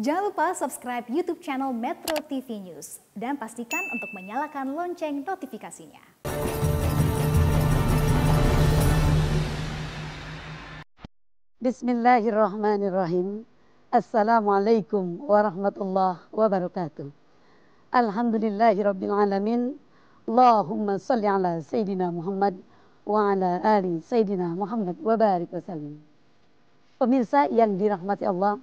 Jangan lupa subscribe YouTube channel Metro TV News dan pastikan untuk menyalakan lonceng notifikasinya. Bismillahirrahmanirrahim. Assalamualaikum warahmatullahi wabarakatuh. Alhamdulillahirrabbilalamin. Allahumma salli ala Sayyidina Muhammad wa ala ali Sayyidina Muhammad wa barik wa salim. Pemirsa yang dirahmati Allah,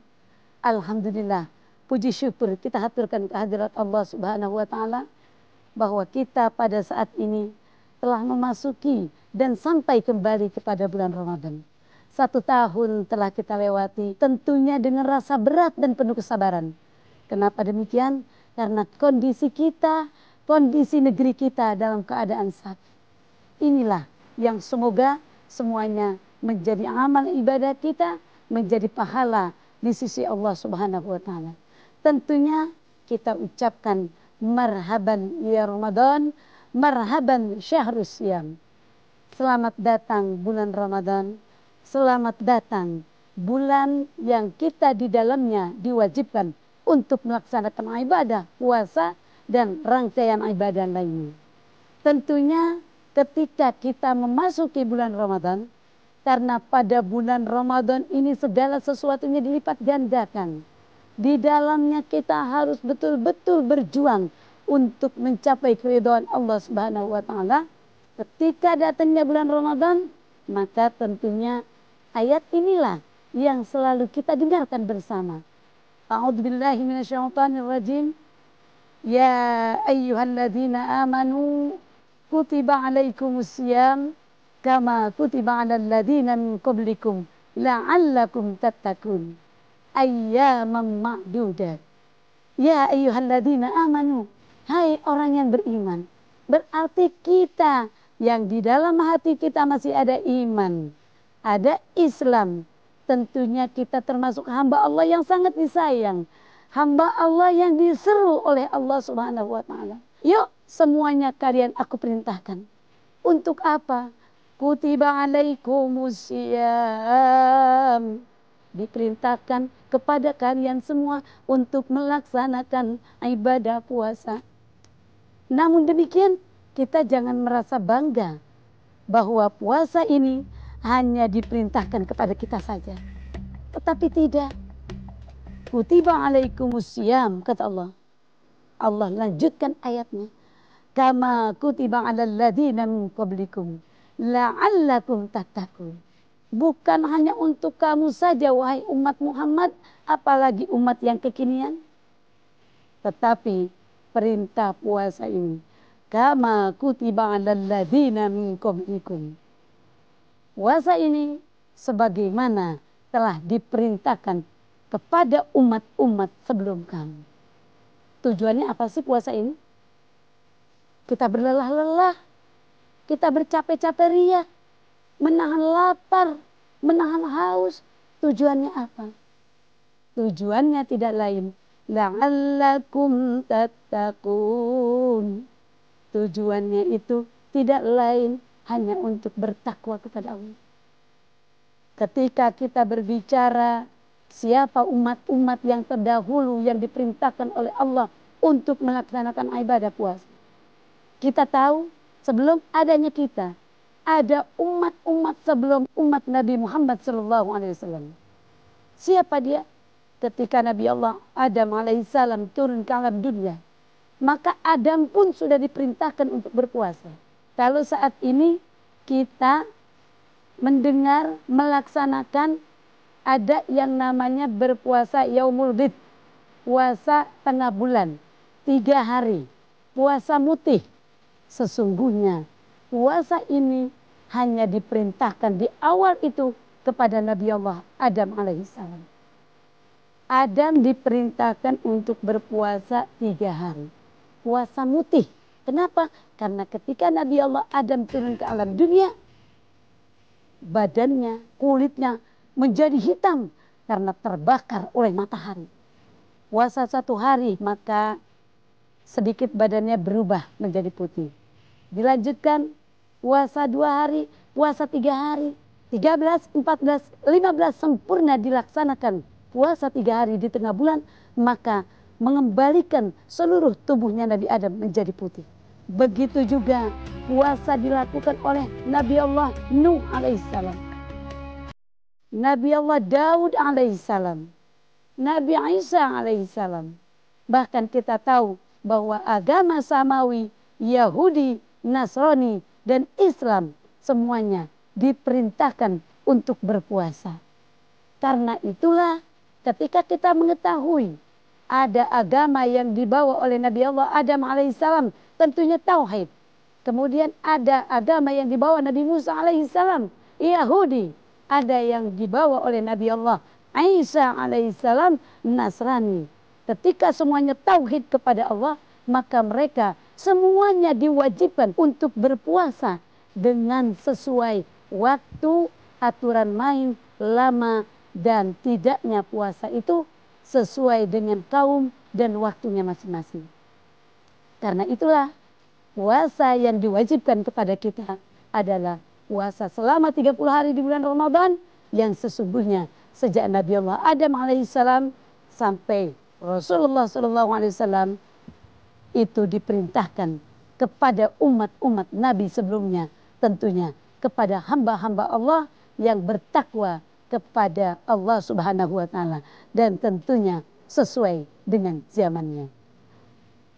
alhamdulillah puji syukur kita haturkan kehadirat Allah Subhanahu wa taala bahwa kita pada saat ini telah memasuki dan sampai kembali kepada bulan Ramadan. Satu tahun telah kita lewati tentunya dengan rasa berat dan penuh kesabaran. Kenapa demikian? Karena kondisi kita, kondisi negeri kita dalam keadaan sakit. Inilah yang semoga semuanya menjadi amal ibadah kita, menjadi pahala di sisi Allah Subhanahu wa taala. Tentunya kita ucapkan marhaban ya Ramadan, marhaban syahrus siam. Selamat datang bulan Ramadan, selamat datang bulan yang kita di dalamnya diwajibkan untuk melaksanakan ibadah, puasa dan rangkaian ibadah lainnya. Tentunya ketika kita memasuki bulan Ramadan, karena pada bulan Ramadan ini segala sesuatunya dilipat gandakan. Di dalamnya kita harus betul-betul berjuang untuk mencapai keridhaan Allah Subhanahu wa taala. Ketika datangnya bulan Ramadan, maka tentunya ayat inilah yang selalu kita dengarkan bersama. A'udzubillahi rajim. Ya ayyuhalladzina amanu kutiba alaikumus syiyam kama kutiba 'alal ladzina min qablikum la'allakum tattaqun ayyaman ma'dudat ya ayyuhalladzina amanu hai orang yang beriman berarti kita yang di dalam hati kita masih ada iman ada Islam tentunya kita termasuk hamba Allah yang sangat disayang hamba Allah yang diseru oleh Allah Subhanahu wa taala yuk semuanya kalian aku perintahkan untuk apa kutiba alaikumusiyam diperintahkan kepada kalian semua untuk melaksanakan ibadah puasa. Namun demikian, kita jangan merasa bangga bahwa puasa ini hanya diperintahkan kepada kita saja. Tetapi tidak. Kutiba alaikumusiyam, kata Allah. Allah lanjutkan ayatnya. Kama kutiba alal ladina min qablikum la'allakum tattaqun. Bukan hanya untuk kamu saja wahai umat Muhammad, apalagi umat yang kekinian. Tetapi perintah puasa ini kama kutiba 'alal ladzina min qablikum. Puasa ini sebagaimana telah diperintahkan kepada umat-umat sebelum kamu. Tujuannya apa sih puasa ini? Kita berlelah-lelah kita bercapek-capek ria, menahan lapar, menahan haus. Tujuannya apa? Tujuannya tidak lain. La'allakum tattaqun. Tujuannya itu tidak lain hanya untuk bertakwa kepada Allah. Ketika kita berbicara siapa umat-umat yang terdahulu yang diperintahkan oleh Allah untuk melaksanakan ibadah puasa. Kita tahu sebelum adanya kita ada umat-umat sebelum umat Nabi Muhammad SAW. Alaihi Wasallam. Siapa dia? Ketika Nabi Allah Adam alaihissalam turun ke alam dunia, maka Adam pun sudah diperintahkan untuk berpuasa. Kalau saat ini kita mendengar, melaksanakan ada yang namanya berpuasa yaumul bid, puasa tengah bulan, tiga hari, puasa mutih, Sesungguhnya puasa ini hanya diperintahkan di awal itu kepada Nabi Allah Adam alaihissalam. Adam diperintahkan untuk berpuasa tiga hari. Puasa mutih. Kenapa? Karena ketika Nabi Allah Adam turun ke alam dunia, badannya, kulitnya menjadi hitam karena terbakar oleh matahari. Puasa satu hari, maka sedikit badannya berubah menjadi putih. Dilanjutkan puasa dua hari, puasa tiga hari, 13, 14, 15 sempurna dilaksanakan puasa tiga hari di tengah bulan, maka mengembalikan seluruh tubuhnya Nabi Adam menjadi putih. Begitu juga puasa dilakukan oleh Nabi Allah Nuh alaihissalam. Nabi Allah Daud alaihissalam. Nabi Isa alaihissalam. Bahkan kita tahu bahwa agama samawi, Yahudi, Nasrani, dan Islam semuanya diperintahkan untuk berpuasa. Karena itulah ketika kita mengetahui ada agama yang dibawa oleh Nabi Allah Adam alaihissalam tentunya tauhid. Kemudian ada agama yang dibawa Nabi Musa alaihissalam Yahudi. Ada yang dibawa oleh Nabi Allah Isa alaihissalam Nasrani. Ketika semuanya tauhid kepada Allah, maka mereka semuanya diwajibkan untuk berpuasa dengan sesuai waktu, aturan main, lama, dan tidaknya puasa itu sesuai dengan kaum dan waktunya masing-masing. Karena itulah puasa yang diwajibkan kepada kita adalah puasa selama 30 hari di bulan Ramadan yang sesungguhnya sejak Nabi Allah Adam alaihissalam sampai Rasulullah SAW itu diperintahkan kepada umat-umat Nabi sebelumnya tentunya kepada hamba-hamba Allah yang bertakwa kepada Allah Subhanahu wa taala dan tentunya sesuai dengan zamannya.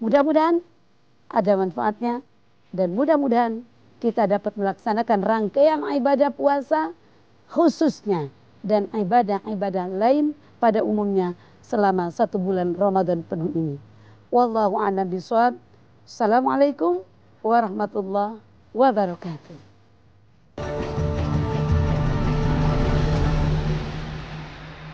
Mudah-mudahan ada manfaatnya dan mudah-mudahan kita dapat melaksanakan rangkaian ibadah puasa khususnya dan ibadah-ibadah lain pada umumnya selama satu bulan Ramadan penuh ini. Wallahu a'lam bishawab. Assalamualaikum warahmatullahi wabarakatuh.